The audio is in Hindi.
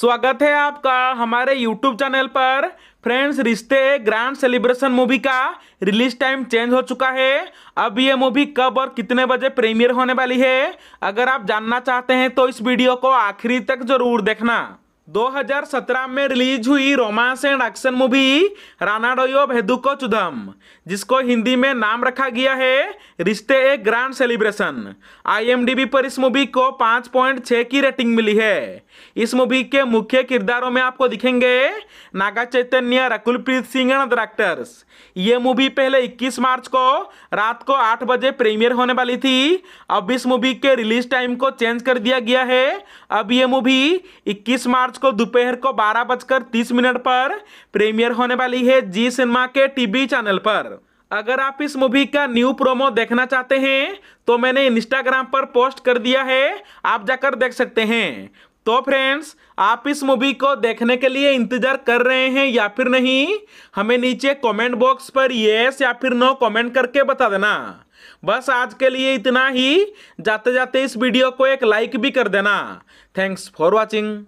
स्वागत है आपका हमारे YouTube चैनल पर फ्रेंड्स रिश्ते ग्रैंड सेलिब्रेशन मूवी का रिलीज टाइम चेंज हो चुका है अब ये मूवी कब और कितने बजे प्रीमियर होने वाली है अगर आप जानना चाहते हैं तो इस वीडियो को आखिरी तक जरूर देखना 2017 में रिलीज हुई romance and action movie Rarandoi Veduka Chuddam जिसको हिंदी में नाम रखा गया है रिश्ते एक ग्रैंड सेलिब्रेशन आईएमडीबी पर इस मूवी को 5.6 की रेटिंग मिली है इस मूवी के मुख्य किरदारों में आपको दिखेंगे नागा चैतन्य रकुलप्रीत सिंह एंड डायरेक्टर्स ये मूवी पहले 21 मार्च को रात को आठ बजे प्रीमियर होने वाली थी अब इस मूवी के रिलीज टाइम को चेंज कर दिया गया है अब ये मूवी इक्कीस मार्च को दोपहर को बारह बजकर तीस मिनट पर प्रीमियर होने वाली है जी सिनेमा के टीवी चैनल पर अगर आप इस मूवी का न्यू प्रोमो देखना चाहते हैं तो मैंने इंस्टाग्राम पर पोस्ट कर दिया है आप जाकर देख सकते हैं तो फ्रेंड्स आप इस मूवी को देखने के लिए इंतजार कर रहे हैं या फिर नहीं हमें नीचे कमेंट बॉक्स पर यस या फिर नो कमेंट करके बता देना बस आज के लिए इतना ही जाते जाते इस वीडियो को एक लाइक भी कर देना थैंक्स फॉर वॉचिंग